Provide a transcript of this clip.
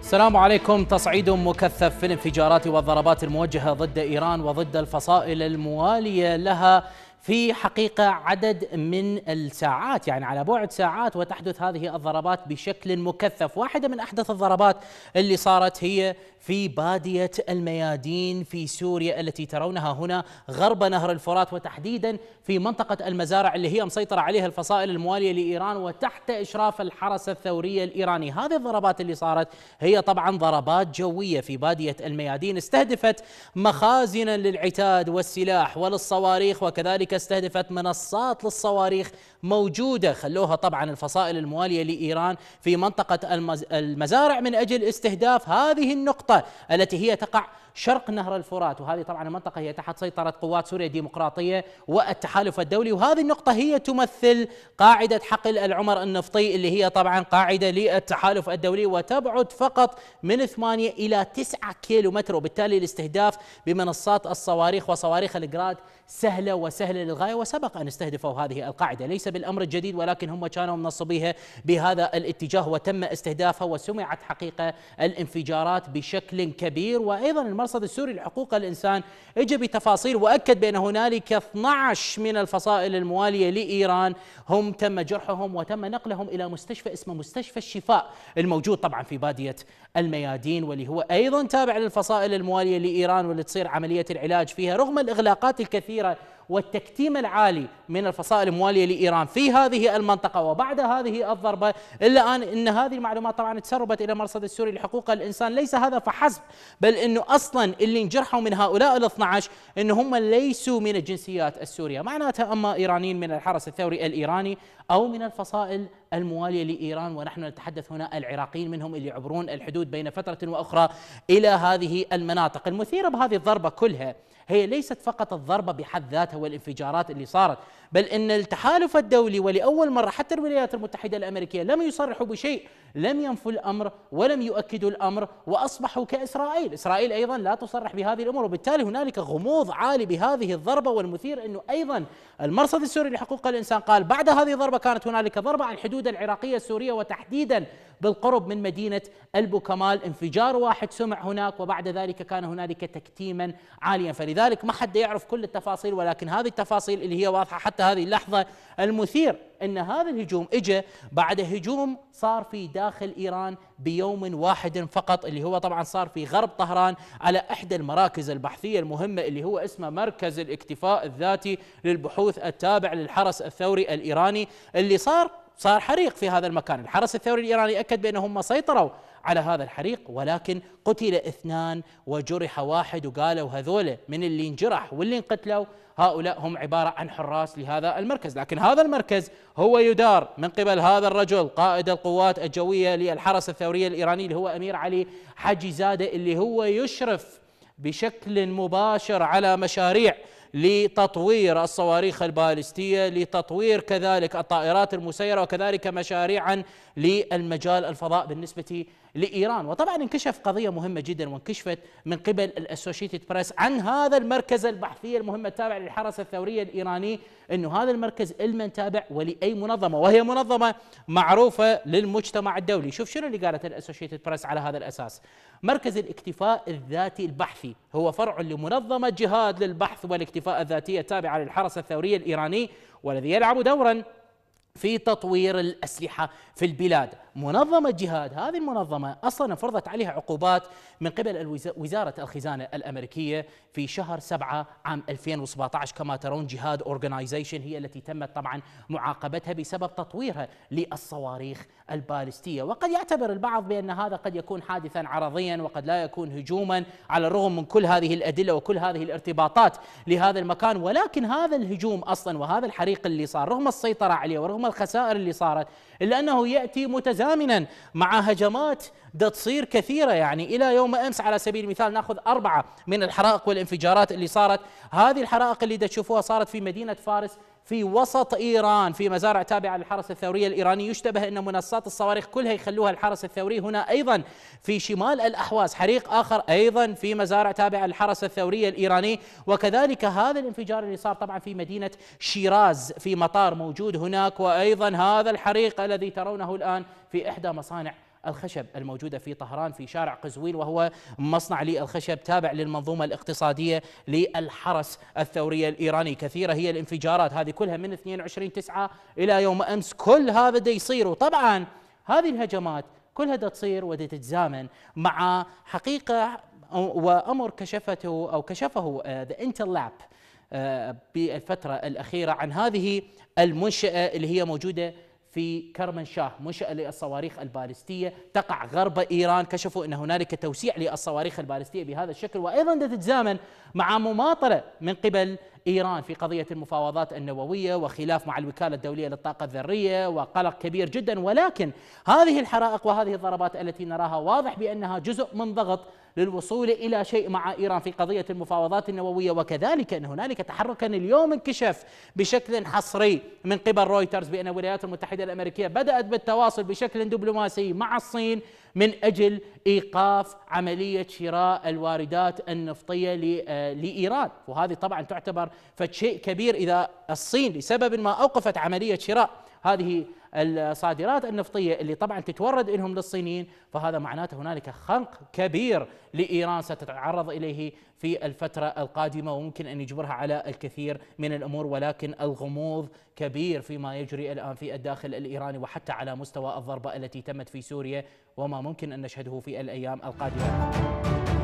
السلام عليكم تصعيد مكثف في الانفجارات والضربات الموجهه ضد ايران وضد الفصائل المواليه لها في حقيقة عدد من الساعات يعني على بعد ساعات وتحدث هذه الضربات بشكل مكثف واحدة من أحدث الضربات اللي صارت هي في بادية الميادين في سوريا التي ترونها هنا غرب نهر الفرات وتحديدا في منطقة المزارع اللي هي مسيطرة عليها الفصائل الموالية لإيران وتحت إشراف الحرس الثوري الإيراني هذه الضربات اللي صارت هي طبعا ضربات جوية في بادية الميادين استهدفت مخازنا للعتاد والسلاح وللصواريخ وكذلك امريكا استهدفت منصات للصواريخ موجودة خلوها طبعا الفصائل الموالية لإيران في منطقة المزارع من أجل استهداف هذه النقطة التي هي تقع شرق نهر الفرات وهذه طبعا المنطقة هي تحت سيطرة قوات سوريا الديمقراطية والتحالف الدولي وهذه النقطة هي تمثل قاعدة حقل العمر النفطي اللي هي طبعا قاعدة للتحالف الدولي وتبعد فقط من 8 إلى 9 كيلو متر وبالتالي الاستهداف بمنصات الصواريخ وصواريخ الجراد سهلة وسهلة للغاية وسبق أن استهدفوا هذه القاعدة ليس بالأمر الجديد ولكن هم كانوا منصبيها بهذا الاتجاه وتم استهدافها وسمعت حقيقة الانفجارات بشكل كبير وأيضا المرصد السوري لحقوق الإنسان اجى بتفاصيل وأكد بأن هنالك 12 من الفصائل الموالية لإيران هم تم جرحهم وتم نقلهم إلى مستشفى اسمه مستشفى الشفاء الموجود طبعا في بادية الميادين واللي هو أيضا تابع للفصائل الموالية لإيران واللي تصير عملية العلاج فيها رغم الإغلاقات الكثيرة والتكتيم العالي من الفصائل المواليه لايران في هذه المنطقه وبعد هذه الضربه الا ان ان هذه المعلومات طبعا تسربت الى مرصد السوري لحقوق الانسان ليس هذا فحسب بل انه اصلا اللي انجرحوا من هؤلاء ال 12 ان هم ليسوا من الجنسيات السوريه معناتها اما ايرانيين من الحرس الثوري الايراني او من الفصائل الموالية لإيران ونحن نتحدث هنا العراقيين منهم اللي يعبرون الحدود بين فترة وأخرى إلى هذه المناطق المثيرة بهذه الضربة كلها هي ليست فقط الضربة بحد ذاتها والانفجارات اللي صارت بل أن التحالف الدولي ولأول مرة حتى الولايات المتحدة الأمريكية لم يصرحوا بشيء لم ينفوا الأمر ولم يؤكدوا الأمر وأصبحوا كإسرائيل إسرائيل أيضا لا تصرح بهذه الأمور وبالتالي هنالك غموض عالي بهذه الضربة والمثير أنه أيضا المرصد السوري لحقوق الإنسان قال بعد هذه الضربة كانت هنالك ضربة عن حدود الحدود العراقيه السوريه وتحديدا بالقرب من مدينه البوكمال انفجار واحد سمع هناك وبعد ذلك كان هنالك تكتيما عاليا فلذلك ما حد يعرف كل التفاصيل ولكن هذه التفاصيل اللي هي واضحه حتى هذه اللحظه المثير ان هذا الهجوم اجى بعد هجوم صار في داخل ايران بيوم واحد فقط اللي هو طبعا صار في غرب طهران على احدى المراكز البحثيه المهمه اللي هو اسمه مركز الاكتفاء الذاتي للبحوث التابع للحرس الثوري الايراني اللي صار صار حريق في هذا المكان الحرس الثوري الإيراني أكد بأنهم سيطروا على هذا الحريق ولكن قتل اثنان وجرح واحد وقالوا هذول من اللي انجرح واللي انقتلوا هؤلاء هم عبارة عن حراس لهذا المركز لكن هذا المركز هو يدار من قبل هذا الرجل قائد القوات الجوية للحرس الثوري الإيراني اللي هو أمير علي حجي زادة اللي هو يشرف بشكل مباشر على مشاريع لتطوير الصواريخ البالستيه لتطوير كذلك الطائرات المسيره وكذلك مشاريعا للمجال الفضاء بالنسبه لايران وطبعا انكشف قضيه مهمه جدا وانكشفت من قبل الاسوشيتد بريس عن هذا المركز البحثي المهم التابع للحرس الثوري الايراني انه هذا المركز المن تابع ولاي منظمه وهي منظمه معروفه للمجتمع الدولي شوف شنو اللي قالت الاسوشيتد بريس على هذا الاساس مركز الاكتفاء الذاتي البحثي هو فرع لمنظمه جهاد للبحث والاكتفاء الذاتيه التابعه للحرس الثوري الايراني والذي يلعب دورا في تطوير الأسلحة في البلاد منظمة جهاد هذه المنظمة أصلا فرضت عليها عقوبات من قبل وزارة الخزانة الأمريكية في شهر 7 عام 2017 كما ترون جهاد أورجنايزيشن هي التي تمت طبعا معاقبتها بسبب تطويرها للصواريخ البالستية وقد يعتبر البعض بأن هذا قد يكون حادثا عرضيا وقد لا يكون هجوما على الرغم من كل هذه الأدلة وكل هذه الارتباطات لهذا المكان ولكن هذا الهجوم أصلا وهذا الحريق اللي صار رغم السيطرة عليه ورغم الخسائر اللي صارت إلا أنه يأتي متزامنا مع هجمات دا تصير كثيرة يعني إلى يوم أمس على سبيل المثال ناخذ أربعة من الحرائق والانفجارات اللي صارت هذه الحرائق اللي دا تشوفوها صارت في مدينة فارس في وسط ايران في مزارع تابعه للحرس الثوري الايراني يشتبه ان منصات الصواريخ كلها يخلوها الحرس الثوري هنا ايضا في شمال الاحواز حريق اخر ايضا في مزارع تابعه للحرس الثوري الايراني وكذلك هذا الانفجار اللي صار طبعا في مدينه شيراز في مطار موجود هناك وايضا هذا الحريق الذي ترونه الان في احدى مصانع الخشب الموجودة في طهران في شارع قزوين وهو مصنع للخشب تابع للمنظومة الاقتصادية للحرس الثوري الإيراني كثيرة هي الانفجارات هذه كلها من 22 9 إلى يوم أمس كل هذا دا يصير وطبعا هذه الهجمات كلها دا تصير ودا تتزامن مع حقيقة وأمر كشفته أو كشفه ذا آه، انترلاب آه، بالفترة الأخيرة عن هذه المنشأة اللي هي موجودة في كرمنشاه منشأة للصواريخ البالستية تقع غرب إيران كشفوا أن هنالك توسيع للصواريخ البالستية بهذا الشكل وأيضا تتزامن مع مماطلة من قبل إيران في قضية المفاوضات النووية وخلاف مع الوكالة الدولية للطاقة الذرية وقلق كبير جدا ولكن هذه الحرائق وهذه الضربات التي نراها واضح بأنها جزء من ضغط للوصول إلى شيء مع إيران في قضية المفاوضات النووية وكذلك أن هنالك تحركا اليوم انكشف بشكل حصري من قبل رويترز بأن الولايات المتحدة الأمريكية بدأت بالتواصل بشكل دبلوماسي مع الصين من أجل إيقاف عملية شراء الواردات النفطية آه، لإيران وهذه طبعا تعتبر فشيء كبير إذا الصين لسبب ما أوقفت عملية شراء هذه الصادرات النفطيه اللي طبعا تتورد لهم للصينيين فهذا معناته هنالك خنق كبير لايران ستتعرض اليه في الفتره القادمه وممكن ان يجبرها على الكثير من الامور ولكن الغموض كبير فيما يجري الان في الداخل الايراني وحتى على مستوى الضربه التي تمت في سوريا وما ممكن ان نشهده في الايام القادمه.